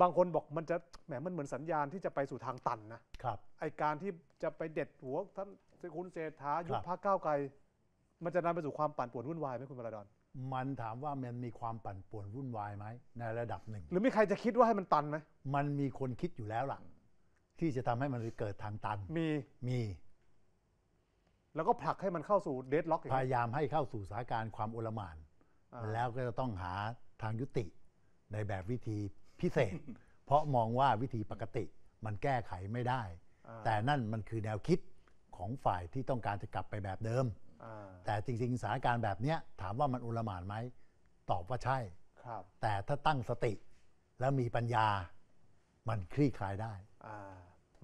บางคนบอกมันจะแหมมันเหมือนสัญญาณที่จะไปสู่ทางตันนะครับไอการที่จะไปเด็ดหัวท่านคุณเศรษฐายุบพรรคก้าวไกลมันจะนำไปสู่ความปั่นป่วนวุ่นวายไหมคุณประดอนมันถามว่ามันมีความปั่นป่วนวุ่นวายไหมในระดับหนึ่งหรือมีใครจะคิดว่าให้มันตันไหมมันมีคนคิดอยู่แล้วหลังที่จะทำให้มันเกิดทางตัน มีมี แล้วก็ผลักให้มันเข้าสู่เดดล็อก พยายามให้เข้าสู่สถานการณ์ความโอลแมาน แล้วก็จะต้องหาทางยุติในแบบวิธีพิเศษเพราะมองว่าวิธีปกติมันแก้ไขไม่ได้ แต่นั่นมันคือแนวคิดของฝ่ายที่ต้องการจะกลับไปแบบเดิม แต่จริง ๆสถานการณ์แบบเนี้ยถามว่ามันอุลหมานไหมตอบว่าใช่ แต่ถ้าตั้งสติแล้วมีปัญญามันคลี่คลายได้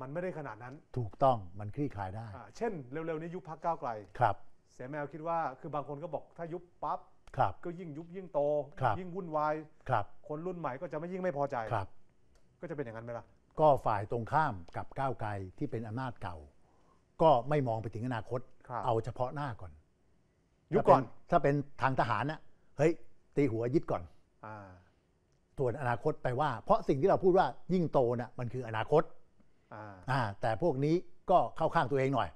มันไม่ได้ขนาดนั้นถูกต้องมันคลี่คลายได้เช่น เร็วๆนี้ยุบพักก้าวไกลครับเสียแมวคิดว่าคือบางคนก็บอกถ้ายุบปั๊บครับก็ยิ่งยุบยิ่งโตยิ่งวุ่นวายครับ คนรุ่นใหม่ก็จะไม่ยิ่งไม่พอใจครับ ก็จะเป็นอย่างนั้นไหมล่ะก็ฝ่ายตรงข้ามกับก้าวไกลที่เป็นอำนาจเก่า ก็ไม่มองไปถึงอนาคตคเอาเฉพาะหน้าก่อนยุบก่อนถ้าเป็นทางทหารน่ะ เฮ้ย ตีหัวยึดก่อนอ่าส่วนอนาคตไปว่าเพราะสิ่งที่เราพูดว่ายิ่งโตน่ะมันคืออนาคตออ่าแต่พวกนี้ก็เข้าข้างตัวเองหน่อย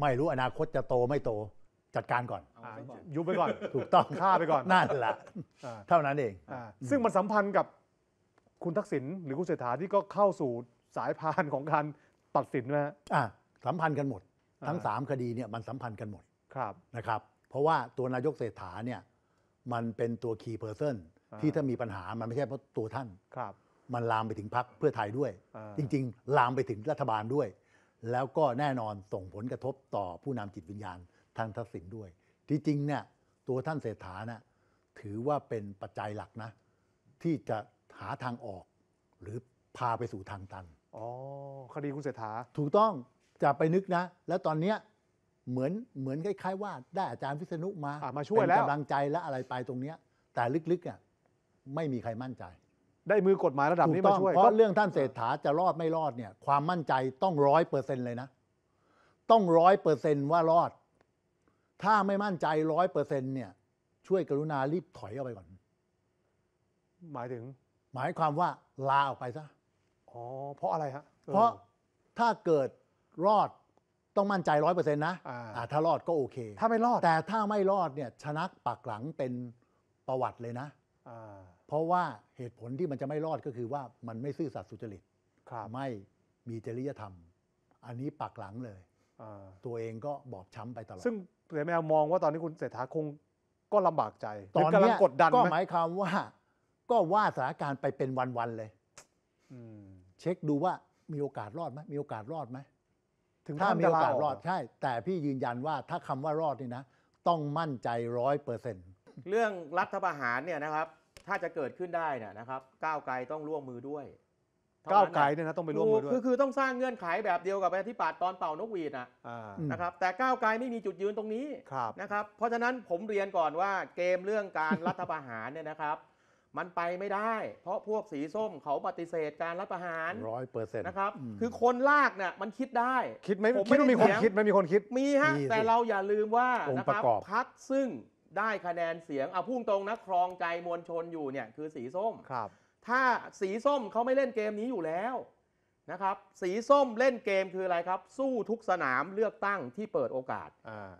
ไม่รู้อนาคตจะโตไม่โตจัดการก่อน อยุบไปก่อน ถูกต้อง ฆ่าไปก่อน นั่นแหละ เท่านั้นเอง ซึ่งมันสัมพันธ์กับคุณทักษิณหรือคุณเศรษฐา ที่ก็เข้าสู่สายพานของการตัดสินนะฮะะสัมพันธ์กันหมด ทั้งสา3คดีเนี่ยมันสัมพันธ์กันหมด ครับ นะครับ เพราะว่าตัวนายกเศรษฐาเนี่ยมันเป็นตัวคีย์เพอร์เซนที่ถ้ามีปัญหามันไม่ใช่เพราะตัวท่านครับ มันลามไปถึงพรรคเพื่อไทยด้วย จริงๆ ลามไปถึงรัฐบาลด้วย แล้วก็แน่นอนส่งผลกระทบต่อผู้นำจิตวิญญาณท่านทักษินด้วย ที่จริงเนี่ยตัวท่านเศรษฐานะถือว่าเป็นปัจจัยหลักนะ ที่จะหาทางออก หรือพาไปสู่ทางตัน อ๋อคดีคุณเศรษฐาถูกต้องจะไปนึกนะ แล้วตอนเนี้ยเหมือนเหมือนคล้ายๆว่าได้อาจารย์พิษณุมาอ่มาช่วยแล้วเป็นกำลังใจและอะไรไปตรงเนี้ย แต่ลึกๆเนี่ยไม่มีใครมั่นใจ ได้มือกฎหมายระดับนี้มาช่วยเพราะเรื่องท่านเศรษฐาจะรอดไม่รอดเนี่ย ความมั่นใจต้องร้อยเปอร์เซ็นต์เลยนะต้องร้อยเปอร์เซ็นต์ว่ารอดถ้าไม่มั่นใจร้อยเปอร์เซ็นต์เนี่ย ช่วยกรุณารีบถอยออกไปก่อน หมายถึง หมายความว่า ลาออกไปซะ อ๋อ เพราะอะไรฮะ เพราะถ้าเกิดรอดต้องมั่นใจร้อยเปอร์เซ็นต์นะอ่าถ้ารอดก็โอเค ถ้าไม่รอดแต่ถ้าไม่รอดเนี่ยชนะปากหลังเป็นประวัติเลยนะเพราะว่าเหตุผลที่มันจะไม่รอดก็คือว่ามันไม่ซื่อสัตย์สุจริตไม่มีจริยธรรม อันนี้ปากหลังเลยตัวเองก็บอบช้ำไปตลอด ซึ่งเสือแมวมองว่าตอนนี้คุณเศรษฐาคงก็ลำบากใจ ตอนนี้กดดันก็หมายความว่า ก็ว่าสถานการณ์ไปเป็นวัน ๆ เลยอเช็คดูว่ามีโอกาสรอดไหมมีโอกาสรอดไหมถึงถ้ามีโอกาสรอด ใช่ แต่พี่ยืนยันว่าถ้าคำว่ารอดนี่นะ ต้องมั่นใจร้อยเปอร์เซ็นต์เรื่องรัฐประหารเนี่ยนะครับ ถ้าจะเกิดขึ้นได้เนยนะครับ ก้าวไกลต้องร่วมมือด้วยก้าวไกลเนี่ยนะต้องไปร่วมมือด้วย คือคือต้องสร้างเงื่อนไขแบบเดียวกับประชาธิปัตย์ตอนเป่านกหวีดนะนะครับแต่ก้าวไกลไม่มีจุดยืนตรงนี้นะครับ เพราะฉะนั้นผมเรียนก่อนว่าเกมเรื่องการรัฐประหารเนี่ยนะครับ มันไปไม่ได้ เพราะพวกสีส้มเขาปฏิเสธการรัฐประหารร้อยเปอร์เซ็นต์นะครับคือคนลากเนี่ย มันคิดได้คิดไหมคิดม่้มีคนคิดไม่มีคนคิดมีฮะแต่เราอย่าลืมว่านะครับพักซึ่งได้คะแนนเสียงเอาพุ่งตรงนะครองใจมวลชนอยู่เนี่ยคือสีส้มครับถ้าสีส้มเขาไม่เล่นเกมนี้อยู่แล้วนะครับ สีส้มเล่นเกมคืออะไรครับ สู้ทุกสนามเลือกตั้งที่เปิดโอกาส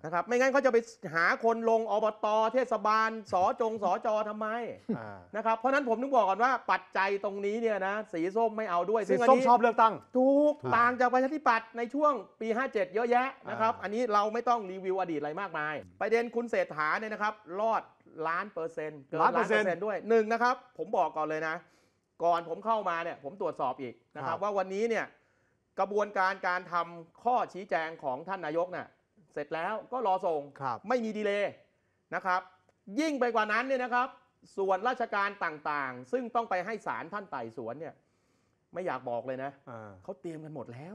นะครับไม่งั้นเขาจะไปหาคนลงอบตอเทศบาลสอจงสอจอทำไมนะครับเพราะนั้นผมถึงบอกก่อนว่าปัจจัยตรงนี้เนี่ยนะ สีส้มไม่เอาด้วยสีส้มชอบเลือกตั้งถูกต่างจากประชาธิปัตย์ในช่วงปี 57 เยอะแยะนะครับอันนี้เราไม่ต้องรีวิวอดีตอะไรมากมายประเด็นคุณเศรษฐาเนี่ยนะครับ รอดล้านเปอร์เซ็นต์เกินล้านเปอร์เซ็นต์ด้วยหนึ่งนะครับ ผมบอกก่อนเลยนะ ก่อนผมเข้ามาเนี่ยผมตรวจสอบอีกนะครับว่าวันนี้เนี่ย กระบวนการการทำข้อชี้แจงของท่านนายกเนี่ยเสร็จแล้วก็รอส่ง ไม่มีดีเลย์นะครับยิ่งไปกว่านั้นเนี่ยนะครับ ส่วนราชการต่างๆซึ่งต้องไปให้ศาลท่านไต่สวนเนี่ยไม่อยากบอกเลยนะะเขาเตรียมกันหมดแล้ว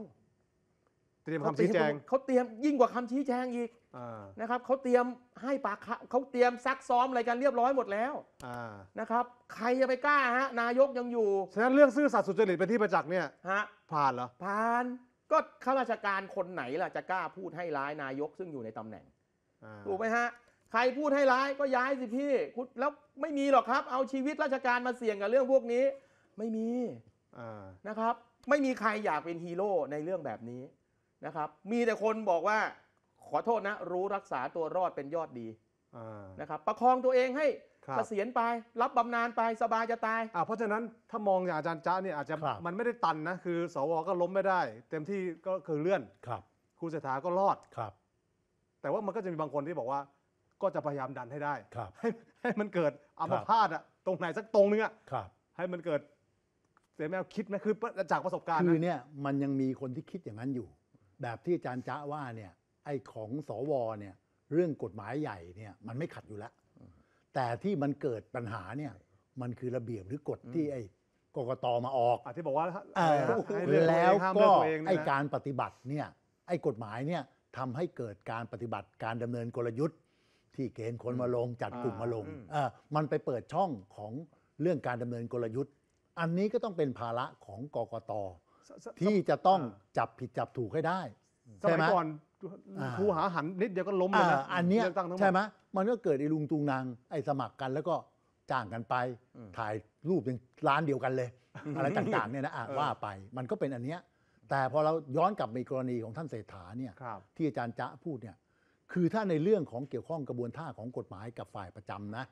เตรียมคำชี้แจงเขาเตรียมยิ่งกว่าคำชี้แจงอีกนะครับเขาเตรียมให้ปากเขาเตรียมซักซ้อมอะไรกันเรียบร้อยหมดแล้วนะครับ ใครจะไปกล้าฮะนายกยังอยู่ฉะนั้นเรื่องซื่อสัตย์สุจริตเป็นที่ประจักษ์เนี่ยฮะผ่านเหรอผ่านก็ข้าราชการคนไหนล่ะ จะกล้าพูดให้ร้ายนายกซึ่งอยู่ในตำแหน่งถูกไหมฮะใครพูดให้ร้ายก็ย้ายสิพี่คุณแล้วไม่มีหรอกครับ เอาชีวิตราชการมาเสี่ยงกับเรื่องพวกนี้ ไม่มีนะครับ ไม่มีใครอยากเป็นฮีโร่ในเรื่องแบบนี้นะครับ มีแต่คนบอกว่า ขอโทษนะรู้รักษาตัวรอดเป็นยอดดีนะครับประคองตัวเองให้เกษียณไปรับบำนาญไปสบายจะตายอ่าเพราะฉะนั้นถ้ามองอย่างอาจารย์จ้าเนี่ยอาจจะมันไม่ได้ตันนะ คือสวก็ล้มไม่ได้ เต็มที่ก็คือเลื่อนครับคุณเศรษฐาก็รอดครับ แต่ว่ามันก็จะมีบางคนที่บอกว่าก็จะพยายามดันให้ได้ครับให้ให้มันเกิดอัมพาตอะตรงไหนสักตรงนึงอะครับ ให้มันเกิดเสียแมวคิดนะคือจากประสบการณ์คือเนี่ยมันยังมีคนที่คิดอย่างนั้นอยู่แบบที่อาจารย์จ๊ะว่าเนี่ยไอ้ของสวเนี่ยเรื่องกฎหมายใหญ่เนี่ยมันไม่ขัดอยู่แล้ว แต่ที่มันเกิดปัญหาเนี่ยมันคือระเบียบหรือกฎที่ไอ้กกตมาออกอที่บอกว่า้วแล้วก็ไอ้การปฏิบัติเนี่ยไอ้กฎหมายเนี่ยทำให้เกิดการปฏิบัติการดำเนินกลยุทธ์ ที่เกณฑ์คนมาลงจัดกลุ่มมาลงมันไปเปิดช่องของเรื่องการดำเนินกลยุทธ์ อันนี้ก็ต้องเป็นภาระของกกตที่จะต้องจับผิดจับถูกให้ได้สใช่มัยไหมก่อนอครูหาหันนิดเดียวก็ล้มเลยนะ อันนี้ใช่ไหมมันก็เกิดไอ้ลุงตุงนาง ไอ้สมัครกันแล้วก็จ้างกันไป ถ่ายรูปเป็นร้านเดียวกันเลย อะไรต่างๆเนี่ยนะว่าไป มันก็เป็นอันเนี้ย แต่พอเราย้อนกลับมีกรณีของท่านเศรษฐาเนี่ย ที่อาจารย์จ๊ะพูดเนี่ย คือถ้าในเรื่องของเกี่ยวข้องกระบวนท่าของกฎหมายกับฝ่ายประจำนะ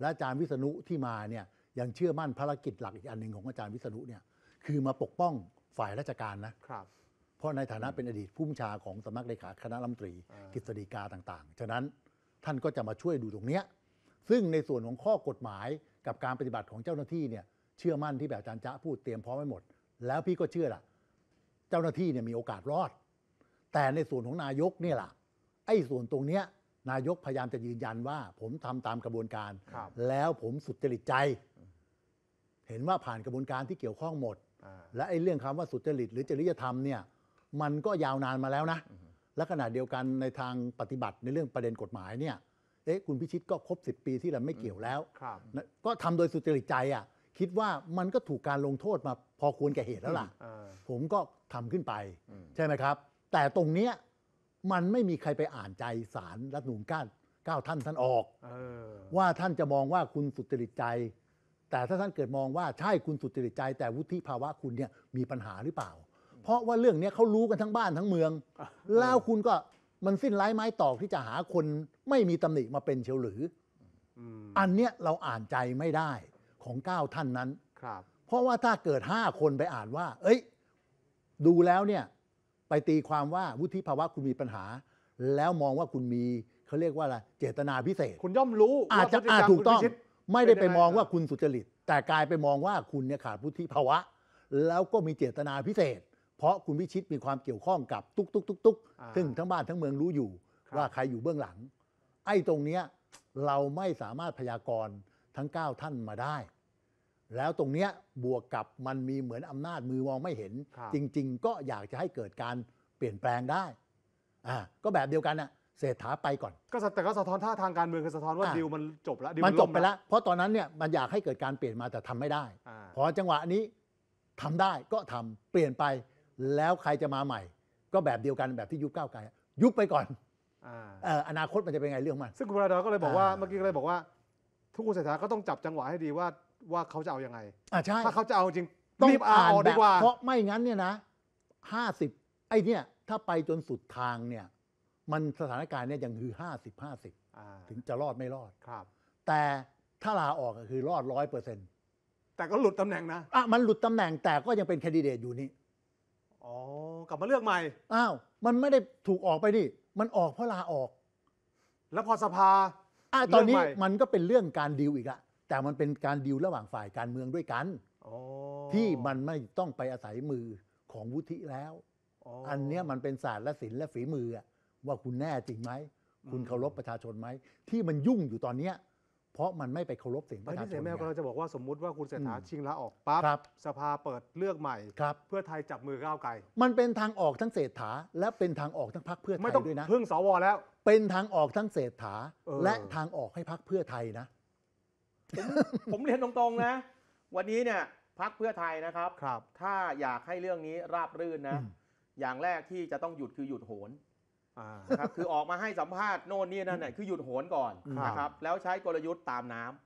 และอาจารย์วิษณุที่มาเนี่ย ยังเชื่อมั่นภารกิจหลักอีกอันหนึ่งของอาจารย์วิษณุเนี่ย คือมาปกป้องฝ่ายราชการนะครับ เพราะในฐานะเป็นอดีตผู้บัญชาของสมัครเลขาคณะรัฐมนตรี กฤษฎีกาต่าง ๆ ฉะนั้นท่านก็จะมาช่วยดูตรงเนี้ย ซึ่งในส่วนของข้อกฎหมายกับการปฏิบัติของเจ้าหน้าที่เนี่ยเชื่อมั่นที่แบบอาจารย์จ้ะพูดเตรียมพร้อมไว้หมด แล้วพี่ก็เชื่อล่ะ เจ้าหน้าที่เนี่ยมีโอกาสรอด แต่ในส่วนของนายกเนี่ยล่ะ ไอ้ส่วนตรงเนี้ย นายกพยายามจะยืนยันว่า ผมทำตามกระบวนการรแล้วผมสุดจริตใจ เห็นว่าผ่านกระบวนการที่เกี่ยวข้องหมดและไอ้เรื่องคำว่าสุจริต หรือจริยธรรมเนี่ยมันก็ยาวนานมาแล้วนะและขณะเดียวกันในทางปฏิบัติในเรื่องประเด็นกฎหมายเนี่ยเอ๊ะคุณพิชิตก็ครบ 10 ปีที่เราไม่เกี่ยวแล้ว ก็ทำโดยสุจริตใจอ่ะคิดว่ามันก็ถูกการลงโทษมาพอควรแก่เหตุแล้วล่ะผมก็ทำขึ้นไป ใช่ไหมครับ แต่ตรงเนี้ยมันไม่มีใครไปอ่านใจสารรัฐหนุนก้านก้าวท่านท่านออกว่าท่านจะมองว่าคุณสุจริตใจแต่ถ้าท่านเกิดมองว่าใช่คุณสุจริตใจแต่วุฒิภาวะคุณเนี่ย มีปัญหาหรือเปล่า เพราะว่าเรื่องนี้เขารู้กันทั้งบ้านทั้งเมือง แล้วคุณก็มันสิ้นไร้ไม้ตอก ที่จะหาคนไม่มีตำหนิมาเป็นเชียวหรือออันเนี้ยเราอ่านใจไม่ได้ของเก้าท่านนั้น ครับ เพราะว่าถ้าเกิดห้าคนไปอ่านว่า เอ้ย ดูแล้วเนี่ย ไปตีความว่าวุฒิภาวะคุณมีปัญหา แล้วมองว่าคุณมีเขาเรียกว่าอะไรเจตนาพิเศษคุณย่อมรู้ อาจจะอาจถูกต้องไม่ได้ไปมองว่าคุณสุจริต แต่กลายไปมองว่าคุณเนี่ยขาดพุทธิภาวะ แล้วก็มีเจตนาพิเศษ เพราะคุณวิชิตมีความเกี่ยวข้องกับ ตุ๊กตุ๊กตุ๊กตุ๊กซึ่งทั้งบ้านทั้งเมืองรู้อยู่ ว่าใครอยู่เบื้องหลัง ไอ้ตรงเนี้ย เราไม่สามารถพยากรณ์ทั้ง9ท่านมาได้ แล้วตรงเนี้ยบวกกับมันมีเหมือนอำนาจมือมองไม่เห็นรจริง ๆ ก็อยากจะให้เกิดการเปลี่ยนแปลงได้อ่าก็แบบเดียวกันน่ะเศรษฐาไปก่อนก็แต่ก็สะท้อนท่าทางการเมืองคือสะท้อนว่าดิวมันจบแล้วดิวมันจบไปแล้ว เพราะตอนนั้นเนี่ยมันอยากให้เกิดการเปลี่ยนมา แต่ทำไม่ได้พอจังหวะนี้ทำได้ก็ทำเปลี่ยนไปแล้วใครจะมาใหม่ ก็แบบเดียวกันแบบที่ยุบก้าวไกลยุบไปก่อน อนาคตมันจะเป็นไงเรื่องมัน ซึ่งคุณปราดรก็เลยบอกว่าเมื่อกี้ก็เลยบอกว่า ทุกคุณเศรษฐาก็ต้องจับจังหวะให้ดีว่าว่าเขาจะเอายังไงอ่ใช่ถ้าเขาจะเอาจริงต้องอ่านแบดีบกว่าเพราะไม่งั้นเนี่ยนะห้าสิบไอ้เนี่ยถ้าไปจนสุดทางเนี่ยมันสถานการณ์เนี่ยยังคือห้าสิบห้าสิบถึงจะรอดไม่รอดครับ แต่ถ้าลาออกก็คือ รอดร้อยเปอร์เซ็นต์แต่ก็หลุดตำแหน่งนะอ่ะมันหลุดตำแหน่งแต่ก็ยังเป็นแคนดิเดตอยู่นี่ อ๋อกลับมาเลือกใหม่ อ้าว มันไม่ได้ถูกออกไปนี่มันออกเพราะลาออก แล้วพอสภาอ่ะตอนนี้มมันก็เป็นเรื่องการดีลอีกอะแต่มันเป็นการดีลระหว่างฝ่ายการเมืองด้วยกันอที่มันไม่ต้องไปอาศัยมือของวุฒิแล้ว อันเนี้ยมันเป็นศาสตร์และศิลป์และฝีมืออะว่าคุณแน่จริงไหม คุณเคารพประชาชนไหม ที่มันยุ่งอยู่ตอนเนี้ย เพราะมันไม่ไปเคารพเสียงประชาชนนี่ยแม่ก็จะบอกว่าสมมุติว่าคุณเศรษฐาชิงลาออกปั๊บ สภาเปิดเลือกใหม่ เพื่อไทยจับมือก้าวไกล มันเป็นทางออกทั้งเศรษฐา และเป็นทางออกทั้งพรรคเพื่อไทยด้วยนะ เพิ่งสวแล้ว เป็นทางออกทั้งเศรษฐา และทางออกให้พรรคเพื่อไทยนะ ผมเรียนตรงๆนะ วันนี้เนี่ยพักเพื่อไทยนะครับครับ ถ้าอยากให้เรื่องนี้ราบรื่นนะ อย่างแรกที่จะต้องหยุดคือหยุดโหนนะครับคือออกมาให้สัมภาษณ์โน่นนี่นั่นน่ยคือหยุดโหนก่อนนะครับแล้วใช้กลยุทธ์ตามน้ำ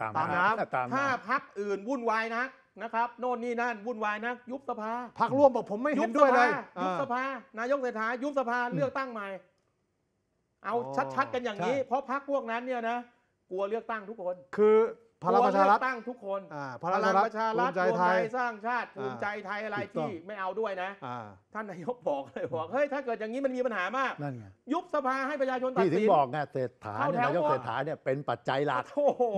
ตามตามน้ำถ้าพักอื่นวุ่นวายนักนะครับ โน่นนี่นั่นวุ่นวายนักยุบสภาพักร่วมบอกผมไม่เห็นด้วยเลยยุบสภายุบสภานายกเศรษฐายุบสภาเลือกตั้งใหม่ เอาชัดๆกันอย่างนี้ เพราะพักพวกนั้นเนี่ยนะ กลัวเลือกตั้งทุกคนคือพลังประชารัฐตั้งทุกคนพลังประชารัฐรวมใจไทยสร้างชาติภูมิใจไทยอะไรที่ไม่เอาด้วยนะ ท่านนายกบอกเลยบอก เฮ้ยถ้าเกิดอย่างนี้มันมีปัญหามากนั่นไงยุบสภาให้ประชาชนตัดสิน ที่งบอกไงเศรษฐานายกเศรษฐาเนี่ยเป็นปัจจัยหลัก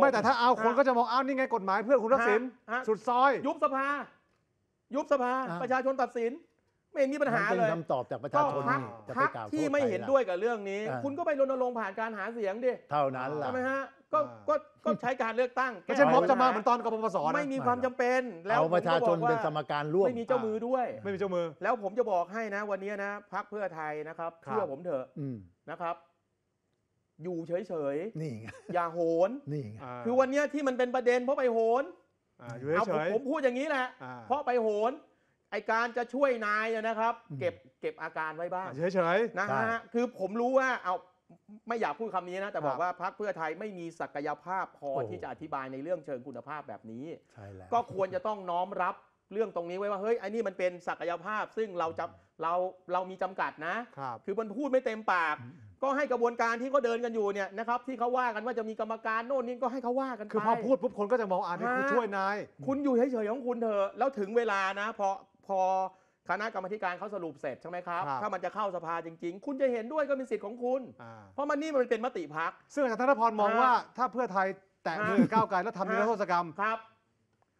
ไม่แต่ถ้าเอาคนก็จะมองอานี่ไงกฎหมายเพื่อคุณทักษิณสุดซอย ยุบสภา ยุบสภาประชาชนตัดสินไม่เห็นมีปัญหาเลยเป็นคำตอบจากประชาชนนี่จะพรไปรคกล่าวที่ไม่เห็นด้วยกับเรื่องนี้ คุณก็ไปรณรงค์ผ่านการหาเสียงดิเท่านั้นละใช่ไหมฮะก็ก็ก็ใช้การเลือกตั้งไม่ใช่ผม็อบจะมาเหมือนตอนกบพสไม่มีความจำเป็น แล้วประชาชนเป็นสมการร่วมไม่มีเจ้ามือด้วย ไม่มีเจ้ามือ แล้วผมจะบอกให้นะ วันนี้นะพักเพื่อไทยนะครับเชื่อผมเถอะนะครับ อยู่เฉยนี่ไงๆอย่าโหนนี่ไงคือวันนี้ที่มันเป็นประเด็นเพราะไปโหนอ่าอยู่เอาผฉมยผมพูดอย่างนี้แหละเพราะไปโหนไอการจะช่วยนายนะครับ เก็บเก็บอาการไว้บ้างเฉยๆนะฮะคือผมรู้ว่าเอาไม่อยากพูดคำนี้นะ แต่บอกว่าพรรคเพื่อไทยไม่มีศักยภาพพอที่จะอธิบายในเรื่องเชิงคุณภาพแบบนี้ ก็ควรจะต้องน้อมรับเรื่องตรงนี้ไว้ว่าเฮ้ยไอ้นี่มันเป็นศักยภาพซึ่งเราจะเราเรามีจำกัดนะคคือมันพูดไม่เต็มปากก็ให้กระบวนการที่เขาเดินกันอยู่เนี่ยนะครับที่เขาว่ากันว่าจะมีกรรมการโน่นนี่ก็ให้เขาว่ากันคือพอพูดปุ๊บคนก็จะมองอ่านให้คุณช่วยนาย คุณอยู่เฉยๆของคุณเถอะแล้วถึงเวลานะพอพอคณะกรรมธิการเขาสรุปเสร็จใช่ไหมครับรบถ้ามันจะเข้าสภาจริง ๆ คุณจะเห็นด้วยก็เป็นสิทธิ์ของคุณ เพราะมันนี่มันเป็นมติพักซึ่งอาจารย์ธนพรมองว่าถ้าเพื่อไทยแตะมือก้าวไกลแล้วทำนิรโทษกรรมครับ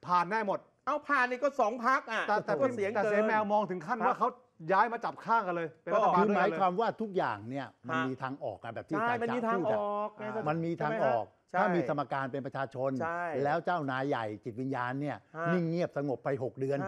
ผ่านแน่หมด เอาผ่านนี่ก็สองพักอ่ะแต่แต่เสียงแต่เสียแมวมองถึงขั้นว่าเขาย้ายมาจับข้างกันเลยเป็นรัฐบาลืด้วหมายความว่าทุกอย่างเนี่ยมันมีทางออกกันแบบที่ใ่อาจารย์มันมีทางออกมันมีทางออก ถ้ามีสมการเป็นประชาชน แล้วเจ้านายใหญ่จิตวิญญาณเนี่ยนิ่งเงียบสงบไป 6 เดือน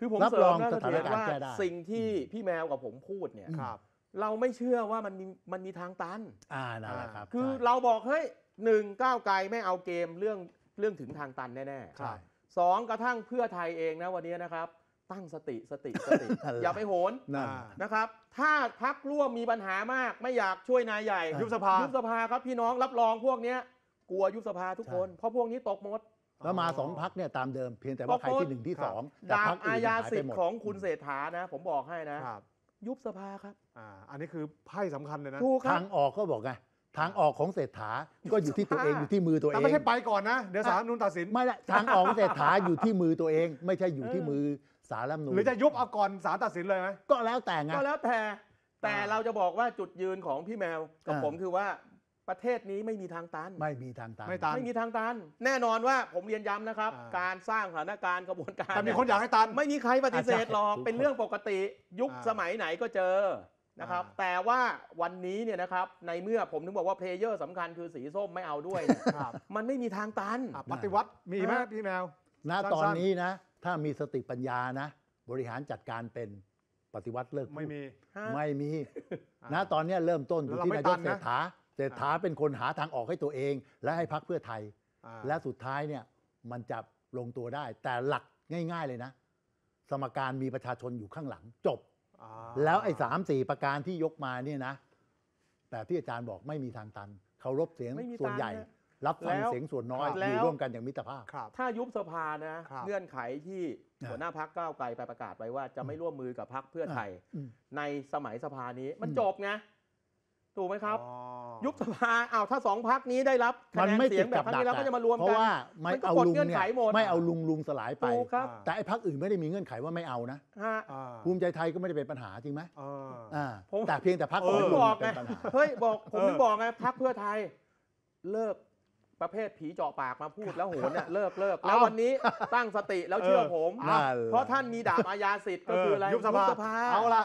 คือผมเสริมนะสถานการณ์ว่าสิ่งที่พี่แมวกับผมพูดเนี่ยครับเราไม่เชื่อว่ามันมีมันมีทางตัน อ่าน่แะครับ คือเราบอก เฮ้ยหนึ่งก้าวไกลไม่เอาเกมเรื่องเรื่องถึงทางตันแน่ใช่ๆสองกระทั่งเพื่อไทยเองนะวันนี้นะครับ ตั้งสติสติสติอย่าไปโหนนนะครับ ถ้าพักร่วมมีปัญหามาก ไม่อยากช่วยนายใหญ่ ยุบสภายุบสภาครับ พี่น้องรับรองพวกเนี้ยกลัวยุบสภาทุกคนเพราะพวกนี้ตกหมดแล้วมาสองพักเนี่ยตามเดิมเพียงแต่ว่าใครที่หนึ่งที่สองแต่ดาพับกอาื่นญายสิไปทหมธิ์ดของคุณเศรษฐานะ ผมบอกให้นะครับยุบสภาครับอ่าอันนี้คือไพ่สำคัญเลยนะทางออกก็บอกไงทางออกของเศรษฐาก็อยู่ที่ตัวเองอยู่ที่มือตัวเองแต่ไม่ใช่ไปก่อนนะเดี๋ยวสารรนุนตัดสินไม่ละทางออกของเศรษฐาอยู่ที่มือตัวเอง ไม่ใช่อยู่ที่มือสารรัฐมนูหรือจะยุบเอาก่อนสารตัดสินเลยไหมก็แล้วแต่ไงก็แล้วแต่แต่เราจะบอกว่าจุดยืนของพี่แมวกับผมคือว่าประเทศนี้ไม่มีทางตันไม่มีทางตันไม่ตันไม่มีทางตันแน่นอนว่าผมเรียนย้ำนะครับ การสร้างสถานการณ์กระบวนการแต่มีคนอยากให้ตันไม่มีใครปฏิเสธหรอกเป็นเรื่องปกติยุคสมัยไหนก็เจอนะครับ แต่ว่าวันนี้เนี่ยนะครับในเมื่อผมถึงบอกว่าเพลเยอร์สำคัญคือสีส้มไม่เอาด้วยมันไม่มีทางตันปฏิวัติมีไหมพี่แมวณัตอนนี้นะ ถ้ามีสติปัญญานะ บริหารจัดการเป็นปฏิวัติเลิกไม่มีไม่มีฮะณตอนนี้เริ่มต้นอยู่ที่นายกเศรษฐาศรษฐาเป็นคนหาทางออกให้ตัวเอง และให้พักเพื่อไทย และสุดท้ายเนี่ยมันจะลงตัวได้ แต่หลักง่ายๆเลยนะ สมการมีประชาชนอยู่ข้างหลังจบ แล้วไอ้สามสี่ประการที่ยกมาเนี่ยนะ แต่ที่อาจารย์บอกไม่มีทางตันเคารพเสียงส่วนใหญ่ รับฟังแล้วเสียงส่วนน้อยอยู่ร่วมกันอย่างมิตรภาพถ้ายุบสภานะเงื่อนไขที่หัวหน้าพักก้าวไกลไปประกาศไว้ว่าจะไม่ร่วมมือกับพักเพื่อไทย ในสมัยสภานี้มันจบไงถูกไหมครับ ยุบสภาอ้าวถ้าสองพักนี้ได้รับคะแนนเสียงแบบพักนี้แล้วก็จะมารวมกัน เพราะว่าไม่เอาลุงเนี่ยไม่เอาลุงลุงสลายไปแต่ไอ้พักอื่นไม่ได้มีเงื่อนไขว่าไม่เอานะภูมิใจไทยก็ไม่ได้เป็นปัญหา จริงไหมแต่เพียงแต่พักผมบอกไงเฮ้ยบอกผมถึงบอกไงพักเพื่อไทยเลิกประเภทผีเจาะปากมาพูดแล้วโหนเนี่ยเลิกเลิกแล้ววันนี้ตั้งสติแล้วเชื่อผมเพราะท่านมีดาบอาญาสิทธิ์ก็คืออะไรยุบสภาเอาละ